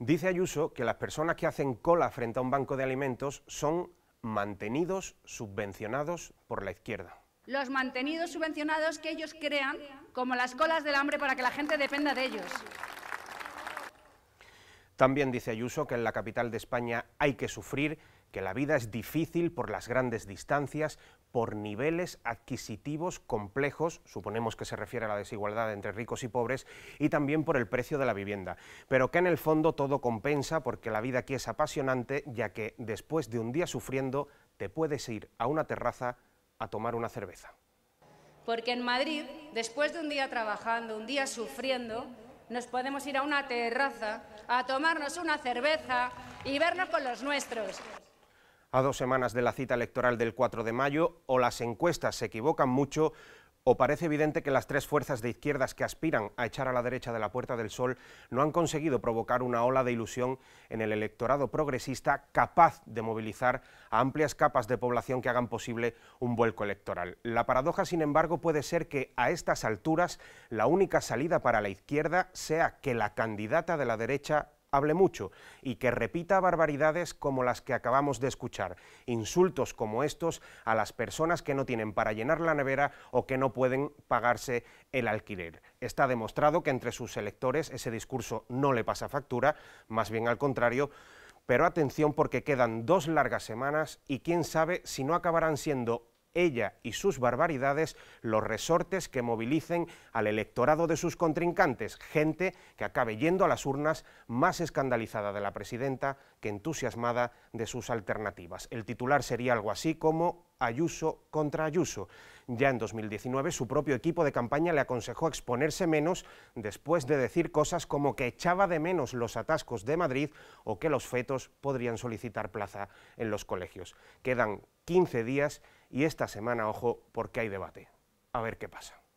Dice Ayuso que las personas que hacen cola frente a un banco de alimentos son mantenidos subvencionados por la izquierda. Los mantenidos subvencionados que ellos crean como las colas del hambre para que la gente dependa de ellos. También dice Ayuso que en la capital de España hay que sufrir que la vida es difícil por las grandes distancias, por niveles adquisitivos complejos, suponemos que se refiere a la desigualdad entre ricos y pobres, y también por el precio de la vivienda, pero que en el fondo todo compensa porque la vida aquí es apasionante, ya que después de un día sufriendo te puedes ir a una terraza a tomar una cerveza. Porque en Madrid, después de un día trabajando, un día sufriendo, nos podemos ir a una terraza a tomarnos una cerveza y vernos con los nuestros a dos semanas de la cita electoral del 4 de mayo, o las encuestas se equivocan mucho, o parece evidente que las tres fuerzas de izquierdas que aspiran a echar a la derecha de la Puerta del Sol no han conseguido provocar una ola de ilusión en el electorado progresista capaz de movilizar a amplias capas de población que hagan posible un vuelco electoral. La paradoja, sin embargo, puede ser que a estas alturas la única salida para la izquierda sea que la candidata de la derecha hable mucho y que repita barbaridades como las que acabamos de escuchar, insultos como estos a las personas que no tienen para llenar la nevera o que no pueden pagarse el alquiler. Está demostrado que entre sus electores ese discurso no le pasa factura, más bien al contrario, pero atención porque quedan dos largas semanas y quién sabe si no acabarán siendo ella y sus barbaridades los resortes que movilicen al electorado de sus contrincantes, gente que acabe yendo a las urnas más escandalizada de la presidenta que entusiasmada de sus alternativas. El titular sería algo así como Ayuso contra Ayuso. Ya en 2019 su propio equipo de campaña le aconsejó exponerse menos después de decir cosas como que echaba de menos los atascos de Madrid o que los fetos podrían solicitar plaza en los colegios. Quedan 15 días y esta semana, ojo, porque hay debate. A ver qué pasa.